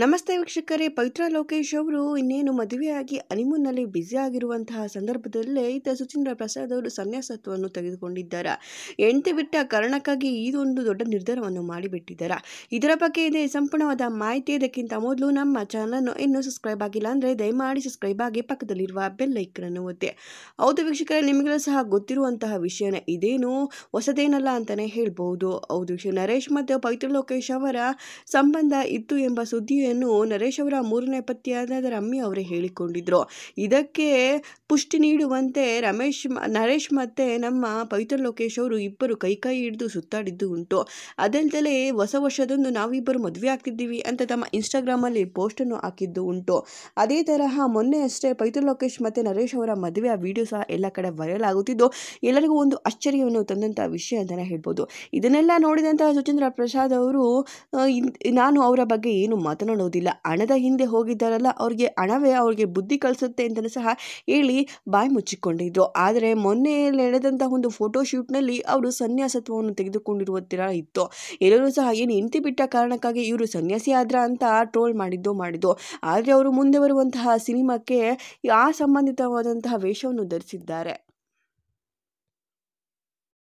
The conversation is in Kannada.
ನಮಸ್ತೆ ವೀಕ್ಷಕರೇ ಪವಿತ್ರ ಲೋಕೇಶ್ ಅವರು ಇನ್ನೇನು ಮದುವೆಯಾಗಿ ಅನಿಮೂನ್ನಲ್ಲಿ ಬ್ಯುಸಿ ಆಗಿರುವಂತಹ ಸಂದರ್ಭದಲ್ಲೇ ಈತ ಸುಚೀಂದ್ರ ಪ್ರಸಾದ್ ಅವರು ಸನ್ಯಾಸತ್ವವನ್ನು ತೆಗೆದುಕೊಂಡಿದ್ದಾರೆ ಎಂಟು ಬಿಟ್ಟ ಕಾರಣಕ್ಕಾಗಿ ಇದೊಂದು ದೊಡ್ಡ ನಿರ್ಧಾರವನ್ನು ಮಾಡಿಬಿಟ್ಟಿದ್ದಾರೆ ಇದರ ಬಗ್ಗೆ ಇದೆ ಸಂಪೂರ್ಣವಾದ ಮಾಹಿತಿ ಇದಕ್ಕಿಂತ ಮೊದಲು ನಮ್ಮ ಚಾನಲನ್ನು ಇನ್ನೂ ಸಬ್ಸ್ಕ್ರೈಬ್ ಆಗಿಲ್ಲ ಅಂದರೆ ದಯಮಾಡಿ ಸಬ್ಸ್ಕ್ರೈಬ್ ಆಗಿ ಪಕ್ಕದಲ್ಲಿರುವ ಬೆಲ್ ಅನ್ನು ಒತ್ತೆ ಹೌದು ವೀಕ್ಷಕರೇ ನಿಮಗೆಲ್ಲ ಸಹ ಗೊತ್ತಿರುವಂತಹ ವಿಷಯನ ಇದೇನು ಹೊಸದೇನಲ್ಲ ಅಂತಲೇ ಹೇಳ್ಬೋದು ಹೌದು ವೀಕ್ಷ ನರೇಶ್ ಮತ್ತು ಪವಿತ್ರ ಲೋಕೇಶ್ ಅವರ ಸಂಬಂಧ ಇತ್ತು ಎಂಬ ಸುದ್ದಿ ಸುದ್ದಿಯನ್ನು ನರೇಶ್ ಅವರ ಮೂರನೇ ಪತ್ನಿಯಾದ ರಮ್ಯ ಅವರೇ ಹೇಳಿಕೊಂಡಿದ್ರು ಇದಕ್ಕೆ ಪುಷ್ಟಿ ನೀಡುವಂತೆ ರಮೇಶ್ ನರೇಶ್ ಮತ್ತೆ ನಮ್ಮ ಪವಿತ್ರ ಲೋಕೇಶ್ ಅವರು ಇಬ್ಬರು ಕೈ ಹಿಡಿದು ಸುತ್ತಾಡಿದ್ದು ಉಂಟು ಅದಲ್ದಲೇ ಹೊಸ ವರ್ಷದೊಂದು ನಾವಿಬ್ಬರು ಮದುವೆ ಆಗ್ತಿದ್ದೀವಿ ಅಂತ ತಮ್ಮ ಇನ್ಸ್ಟಾಗ್ರಾಮಲ್ಲಿ ಅನ್ನು ಹಾಕಿದ್ದು ಉಂಟು ಅದೇ ತರಹ ಮೊನ್ನೆ ಅಷ್ಟೇ ಪವಿತ್ರ ಲೋಕೇಶ್ ಮತ್ತೆ ನರೇಶ್ ಅವರ ಮದುವೆಯ ವಿಡಿಯೋ ಸಹ ಎಲ್ಲ ಕಡೆ ವೈರಲ್ ಆಗುತ್ತಿದ್ದು ಎಲ್ಲರಿಗೂ ಒಂದು ಆಶ್ಚರ್ಯವನ್ನು ತಂದಂತಹ ವಿಷಯ ಅಂತ ಹೇಳ್ಬೋದು ಇದನ್ನೆಲ್ಲ ನೋಡಿದಂತಹ ಸುಚೇಂದ್ರ ಪ್ರಸಾದ್ ಅವರು ನಾನು ಅವರ ಬಗ್ಗೆ ಏನು ಮಾತನಾಡ ನೋಡೋದಿಲ್ಲ ಹಣದ ಹಿಂದೆ ಹೋಗಿದ್ದಾರಲ್ಲ ಅವ್ರಿಗೆ ಹಣವೇ ಅವ್ರಿಗೆ ಬುದ್ಧಿ ಕಳಿಸುತ್ತೆ ಅಂತಲೂ ಸಹ ಹೇಳಿ ಬಾಯಿ ಮುಚ್ಚಿಕೊಂಡಿದ್ರು ಆದರೆ ಮೊನ್ನೆ ನಡೆದಂಥ ಒಂದು ಫೋಟೋ ಶೂಟ್ನಲ್ಲಿ ಅವರು ಸನ್ಯಾಸತ್ವವನ್ನು ತೆಗೆದುಕೊಂಡಿರುವ ಇತ್ತು ಎಲ್ಲರೂ ಸಹ ಏನು ಹಿಂತಿಬಿಟ್ಟ ಬಿಟ್ಟ ಕಾರಣಕ್ಕಾಗಿ ಇವರು ಸನ್ಯಾಸಿ ಆದ್ರ ಅಂತ ಟ್ರೋಲ್ ಮಾಡಿದ್ದು ಮಾಡಿದ್ದು ಆದರೆ ಅವರು ಮುಂದೆ ಬರುವಂತಹ ಸಿನಿಮಾಕ್ಕೆ ಆ ಸಂಬಂಧಿತವಾದಂತಹ ವೇಷವನ್ನು ಧರಿಸಿದ್ದಾರೆ